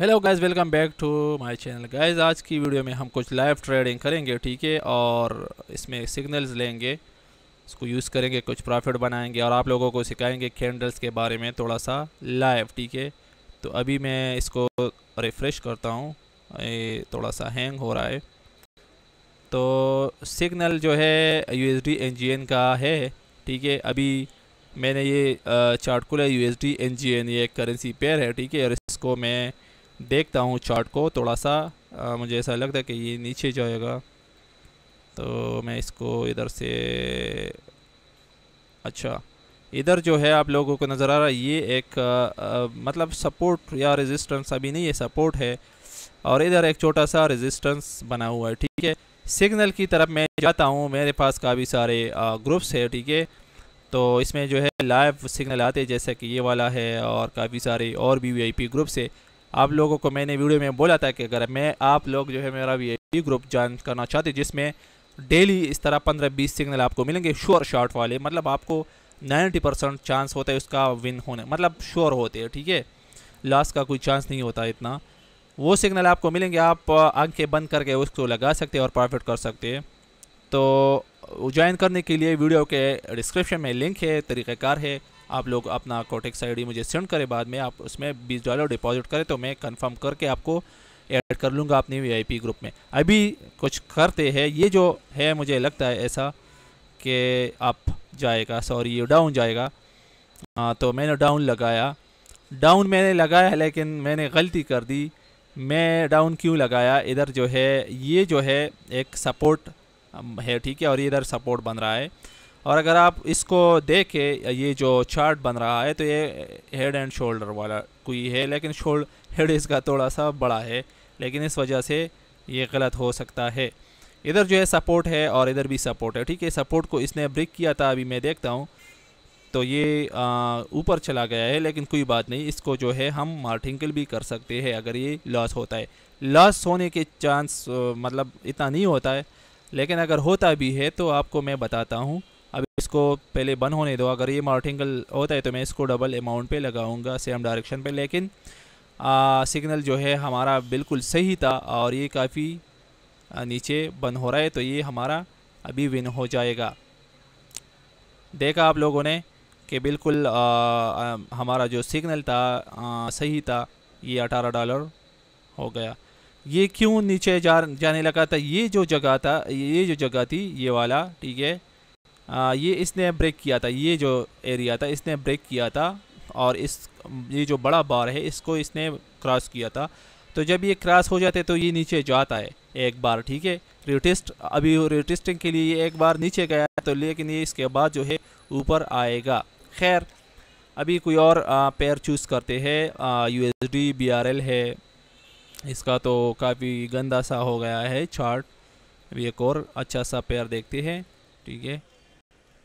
hello guys welcome back to my channel guys आज की video में हम कुछ लाइव ट्रेडिंग करेंगे ठीक है और इसमें सिग्नल्स लेंगे इसको यूज़ करेंगे कुछ प्रॉफिट बनाएंगे और आप लोगों को सिखाएंगे कैंडल्स के बारे में थोड़ा सा लाइव ठीक है तो अभी मैं इसको रिफ़्रेश करता हूँ थोड़ा सा हैंग हो रहा है तो सिग्नल जो है यू एस का है ठीक है अभी मैंने ये चार्ट है यू एस ये एक करेंसी पेयर है ठीक है और इसको मैं देखता हूँ चार्ट को थोड़ा सा आ, मुझे ऐसा लगता है कि ये नीचे जाएगा तो मैं इसको इधर से अच्छा इधर जो है आप लोगों को नज़र आ रहा है ये एक आ, आ, मतलब सपोर्ट या रेजिस्टेंस अभी नहीं है सपोर्ट है और इधर एक छोटा सा रेजिस्टेंस बना हुआ है ठीक है सिग्नल की तरफ मैं जाता हूँ मेरे पास काफ़ी सारे ग्रुप्स है ठीक है तो इसमें जो है लाइव सिग्नल आते जैसे कि ये वाला है और काफ़ी सारे और भी पी ग्रुप्स है आप लोगों को मैंने वीडियो में बोला था कि अगर मैं आप लोग जो है मेरा वी ग्रुप ज्वाइन करना चाहते जिसमें डेली इस तरह पंद्रह बीस सिग्नल आपको मिलेंगे श्योर शॉट वाले मतलब आपको नाइन्टी परसेंट चांस होता है उसका विन होने मतलब श्योर होते हैं ठीक है लॉस का कोई चांस नहीं होता इतना वो सिग्नल आपको मिलेंगे आप आंखें बंद करके उसको लगा सकते हैं और प्रॉफिट कर सकते हैं तो ज्वाइन करने के लिए वीडियो के डिस्क्रिप्शन में लिंक है तरीक़ेकार है आप लोग अपना कॉटेक्स आई मुझे सेंड करें बाद में आप उसमें बीस डॉलर डिपॉजिट करें तो मैं कन्फर्म करके आपको ऐड कर लूँगा अपनी वी ग्रुप में अभी कुछ करते हैं ये जो है मुझे लगता है ऐसा कि आप जाएगा सॉरी ये डाउन जाएगा आ, तो मैंने डाउन लगाया डाउन मैंने लगाया लेकिन मैंने गलती कर दी मैं डाउन क्यों लगाया इधर जो है ये जो है एक सपोर्ट है ठीक है और इधर सपोर्ट बन रहा है और अगर आप इसको देख के ये जो चार्ट बन रहा है तो ये हेड एंड शोल्डर वाला कोई है लेकिन शोल्ड हेड इसका थोड़ा सा बड़ा है लेकिन इस वजह से ये गलत हो सकता है इधर जो है सपोर्ट है और इधर भी सपोर्ट है ठीक है सपोर्ट को इसने ब्रेक किया था अभी मैं देखता हूँ तो ये ऊपर चला गया है लेकिन कोई बात नहीं इसको जो है हम मार्टिंकल भी कर सकते हैं अगर ये लॉस होता है लॉस होने के चांस मतलब इतना नहीं होता है लेकिन अगर होता भी है तो आपको मैं बताता हूँ अब इसको पहले बंद होने दो अगर ये मार्टिंगल होता है तो मैं इसको डबल अमाउंट पे लगाऊंगा सेम डायरेक्शन पे लेकिन आ, सिग्नल जो है हमारा बिल्कुल सही था और ये काफ़ी नीचे बंद हो रहा है तो ये हमारा अभी विन हो जाएगा देखा आप लोगों ने कि बिल्कुल आ, आ, हमारा जो सिग्नल था आ, सही था ये अठारह डॉलर हो गया ये क्यों नीचे जा जाने लगा था ये जो जगह था ये जो जगह थी ये वाला ठीक है आ, ये इसने ब्रेक किया था ये जो एरिया था इसने ब्रेक किया था और इस ये जो बड़ा बार है इसको इसने क्रॉस किया था तो जब ये क्रॉस हो जाते तो ये नीचे जाता है एक बार ठीक है रिटिस्ट अभी रिटिस्टिंग के लिए ये एक बार नीचे गया तो लेकिन ये इसके बाद जो है ऊपर आएगा खैर अभी कोई और पैर चूज़ करते हैं U S D B R L है इसका तो काफ़ी गंदा सा हो गया है चार्ट अभी एक और अच्छा सा पैर देखते हैं ठीक है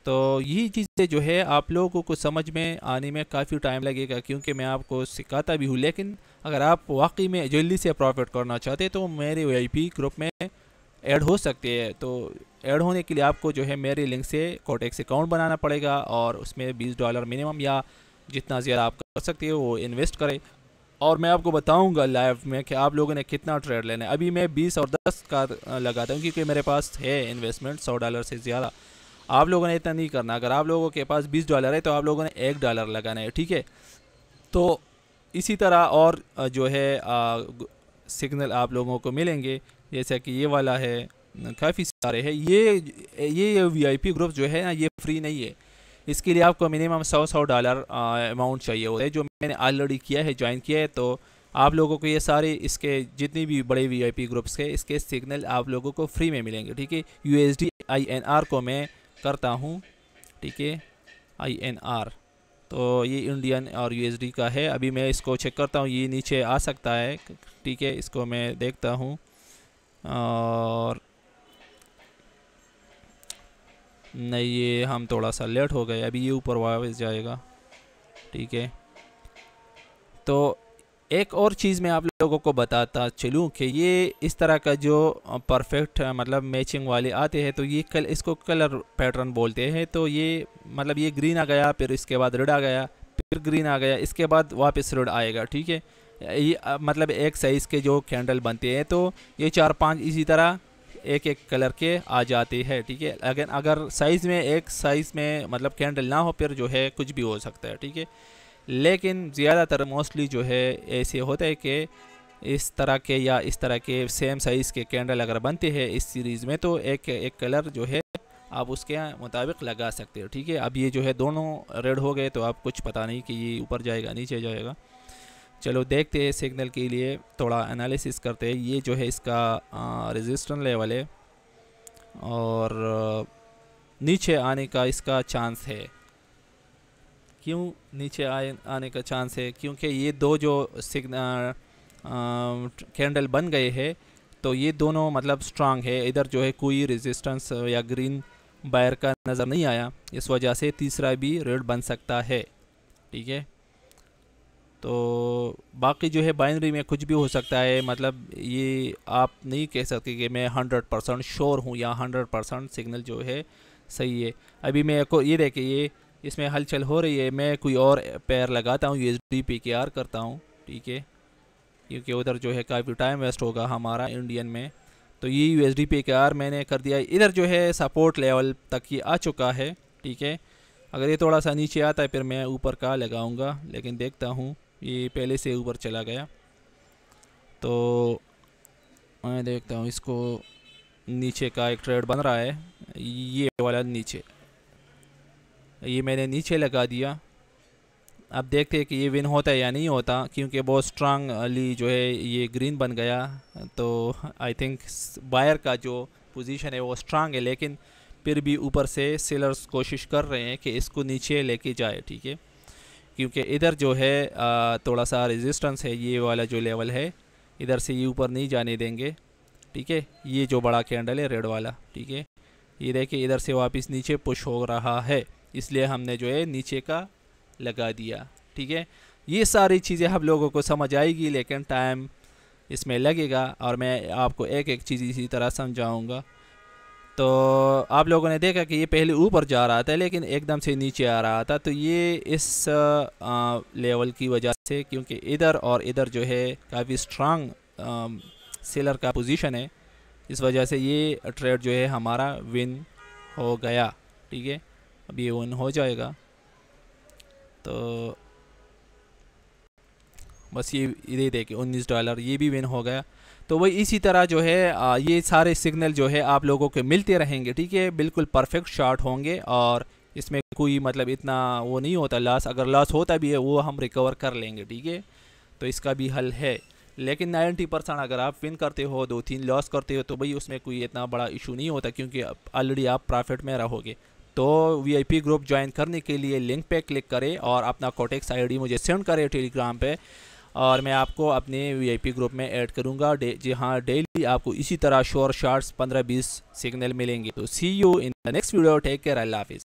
तो यही चीज़ें जो है आप लोगों को समझ में आने में काफ़ी टाइम लगेगा क्योंकि मैं आपको सिखाता भी हूँ लेकिन अगर आप वाकई में जल्दी से प्रॉफिट करना चाहते तो मेरे वी ग्रुप में ऐड हो सकते हैं तो ऐड होने के लिए आपको जो है मेरे लिंक से कोटेक्स अकाउंट बनाना पड़ेगा और उसमें बीस डॉलर मिनिमम या जितना ज़्यादा आप कर सकते हो वो इन्वेस्ट करें और मैं आपको बताऊंगा लाइव में कि आप लोगों ने कितना ट्रेड लेना है अभी मैं 20 और 10 का लगाता हूं क्योंकि मेरे पास है इन्वेस्टमेंट 100 डॉलर से ज़्यादा आप लोगों ने इतना नहीं करना अगर आप लोगों के पास बीस डॉलर है तो आप लोगों ने एक डॉलर लगाना है ठीक है तो इसी तरह और जो है सिग्नल आप लोगों को मिलेंगे जैसा कि ये वाला है काफ़ी सारे हैं ये ये वी आई पी ग्रुप जो है ना ये फ्री नहीं है इसके लिए आपको मिनिमम सौ सौ डॉलर अमाउंट चाहिए होता है जो मैंने ऑलरेडी किया है ज्वाइन किया है तो आप लोगों को ये सारे इसके जितनी भी बड़े वी आई पी ग्रुप्स के इसके सिग्नल आप लोगों को फ्री में मिलेंगे ठीक है U S D I N R को मैं करता हूँ ठीक है आई एन आर तो ये इंडियन और डी का है अभी मैं इसको चेक करता हूँ ये नीचे आ सकता है ठीक है इसको मैं देखता हूँ और नहीं ये हम थोड़ा सा लेट हो गए अभी ये ऊपर वापस जाएगा ठीक है तो एक और चीज़ मैं आप लोगों को बताता चलूँ कि ये इस तरह का जो परफेक्ट मतलब मैचिंग वाले आते हैं तो ये कल इसको कलर पैटर्न बोलते हैं तो ये मतलब ये ग्रीन आ गया फिर इसके बाद रेड आ गया फिर ग्रीन आ गया इसके बाद वापस रेड आएगा ठीक है ये मतलब एक साइज़ के जो कैंडल बनते हैं तो ये चार पाँच इसी तरह एक एक कलर के आ जाते हैं ठीक है अगर अगर साइज़ में एक साइज़ में मतलब कैंडल ना हो फिर जो है कुछ भी हो सकता है ठीक है लेकिन ज़्यादातर मोस्टली जो है ऐसे होता है कि इस तरह के या इस तरह के सेम साइज़ के कैंडल अगर बनते हैं इस सीरीज़ में तो एक एक कलर जो है आप उसके मुताबिक लगा सकते हो ठीक है अब ये जो है दोनों रेड हो गए तो आप कुछ पता नहीं कि ये ऊपर जाएगा नीचे जाएगा चलो देखते हैं सिग्नल के लिए थोड़ा एनालिसिस करते हैं ये जो है इसका रजिस्टन लेवल है और नीचे आने का इसका चांस है क्यों नीचे आए आने का चांस है क्योंकि ये दो जो सिग्नल कैंडल बन गए हैं तो ये दोनों मतलब स्ट्रांग है इधर जो है कोई रेजिस्टेंस या ग्रीन बायर का नज़र नहीं आया इस वजह से तीसरा भी रेड बन सकता है ठीक है तो बाकी जो है बाइनरी में कुछ भी हो सकता है मतलब ये आप नहीं कह सकते कि मैं हंड्रेड परसेंट श्योर हूँ या हंड्रेड परसेंट सिग्नल जो है सही है अभी मैं को ये देखिए ये इसमें हलचल हो रही है मैं कोई और पैर लगाता हूँ यू पी के आर करता हूँ ठीक है क्योंकि उधर जो है काफ़ी टाइम वेस्ट होगा हमारा इंडियन में तो ये U S D P K R मैंने कर दिया इधर जो है सपोर्ट लेवल तक ये आ चुका है ठीक है अगर ये थोड़ा सा नीचे आता है फिर मैं ऊपर का लगाऊंगा लेकिन देखता हूँ ये पहले से ऊपर चला गया तो मैं देखता हूँ इसको नीचे का एक ट्रेड बन रहा है ये वाला नीचे ये मैंने नीचे लगा दिया अब देखते हैं कि ये विन होता है या नहीं होता क्योंकि बहुत स्ट्रांगली जो है ये ग्रीन बन गया तो आई थिंक बायर का जो पोजीशन है वो स्ट्रांग है लेकिन फिर भी ऊपर से सेलर्स कोशिश कर रहे हैं कि इसको नीचे लेके जाए ठीक है क्योंकि इधर जो है थोड़ा सा रेजिस्टेंस है ये वाला जो लेवल है इधर से ये ऊपर नहीं जाने देंगे ठीक है ये जो बड़ा कैंडल है रेड वाला ठीक है ये देखिए इधर से वापस नीचे पुश हो रहा है इसलिए हमने जो है नीचे का लगा दिया ठीक है ये सारी चीज़ें हम लोगों को समझ आएगी लेकिन टाइम इसमें लगेगा और मैं आपको एक एक चीज़ इसी तरह समझाऊंगा तो आप लोगों ने देखा कि ये पहले ऊपर जा रहा था लेकिन एकदम से नीचे आ रहा था तो ये इस लेवल की वजह से क्योंकि इधर और इधर जो है काफ़ी स्ट्रांग सेलर का पोजीशन है इस वजह से ये ट्रेड जो है हमारा विन हो गया ठीक है अब ये ऑन हो जाएगा तो बस ये दे देखिए उन्नीस डॉलर ये भी विन हो गया तो वही इसी तरह जो है आ, ये सारे सिग्नल जो है आप लोगों के मिलते रहेंगे ठीक है बिल्कुल परफेक्ट शॉट होंगे और इसमें कोई मतलब इतना वो नहीं होता लॉस अगर लॉस होता भी है वो हम रिकवर कर लेंगे ठीक है तो इसका भी हल है लेकिन नाइन्टी परसेंट अगर आप विन करते हो दो तीन लॉस करते हो तो भाई उसमें कोई इतना बड़ा इशू नहीं होता क्योंकि ऑलरेडी आप प्रॉफिट में रहोगे तो वीआईपी ग्रुप ज्वाइन करने के लिए लिंक पे क्लिक करें और अपना कोटेक्स आईडी मुझे सेंड करें टेलीग्राम पे और मैं आपको अपने वीआईपी ग्रुप में ऐड करूंगा डे, जी हाँ डेली आपको इसी तरह शोर शार्ट्स 15-20 सिग्नल मिलेंगे तो see you in the next video take care अल्लाह हाफिज़